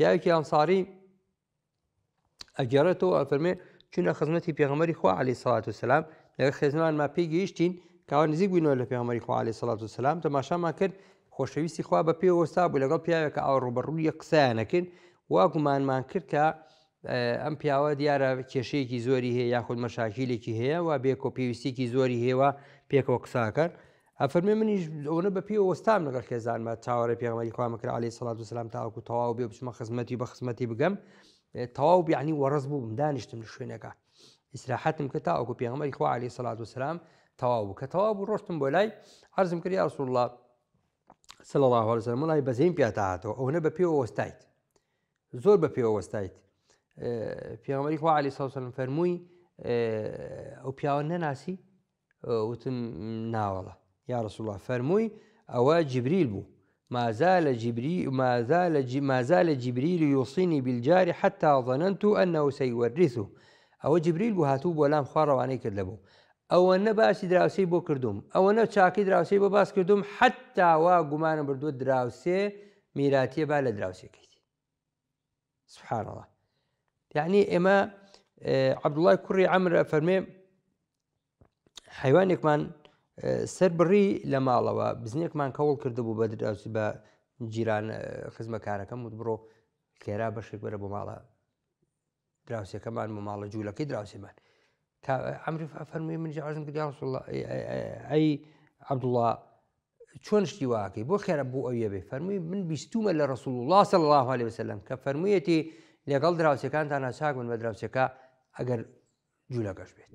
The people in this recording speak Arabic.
پیاوێکی ئەمساری ئەگەڕێتەوە ئەفەرمێ چونە خزمەتی پێغمەری خوا علی سەڵات و سلام لەگە خێزمان ما پێی گەیشتین کاوە نزیک بووینەوە لە پێغمەری خوا علی سەڵات و سلام تەماشامان کرد خۆشەویستی خوا بە پێوەستا بوو لەگەڵ پیاوێکە ئەو ڕوبەڕوویە قسەیانەکرد وا گومانمان کرد کە ئەم پیاوە دیارە کێشەیەکی زۆری هەیە یاخود مەشاکیلێکی هەیە و بێکۆ پێویستێکی زۆری هێوە پێکەوە قساکەن ئەفەرمێ منیش ئەوە بە پێوە وەستام لەگەڵ خێزانمە چاوەڕێ پێغمەری خوامەکرا علی سەڵات و سلام تاوەکو خدمتی بێ خدمتی بگم اه، بە خزمەتی ورز تەواو بیانی وەڕز بوو بدانیشتم شوێنەکە ئیسراحەتم کە تاوەکو پێغمەری خوا علی سەلات و سلام تەواو بوو کە تەواو بولای عرض بۆ لای عرزم الله صلی الله سل الله عليه وسلم لای بەزین پیاتەهاتەوە ئەوە بە پێوە وەستایت زۆر بە پێوە وەستایت پێغمەری خوا علی و سلام ساوسلم فەرمووی ئەو پیاوە نەناسی وتم ناوەڵە يا رسول الله فرموي أو جبريل بو ما زال جبريل ما زال ج... ما زال جبريل يوصيني بالجار حتى ظننت أنه سيورثه أو جبريل بو هاتوب ولام خوار وانيك اللبو أو أن باسی بو بۆ أو ئەوەنە چاکی دراوسی بو باس کردوم حتا وا ميراتي بردووە دراوسێ میراتیە سبحان الله يعني إما عبد الله كري عمر فرمي حيوانك من سەر بڕی لە ماڵەوە بزنێکمان کەوڵ کردبوو بە دراوسی بە جیران خزمەکارەکەم وت بڕۆ کێرا بەشێک بەرە بۆ ماڵە دراوسەکەمان بۆ ماڵە جوولەکەی دراوسێمان ئەمری فەرمووی من جیازم کردیان ئەی عبدوڵە چۆن شتی واکەی بۆ خێرە بۆ ئەوە بێ فەرمووی من بیستومە لە ڕسول الله سە الله عليه وسلم کە فەرموویەتی لەگەڵ دراوسەکان تا ناچاک من بە دراوسەکە ئەگەر جوولەکەش بێت.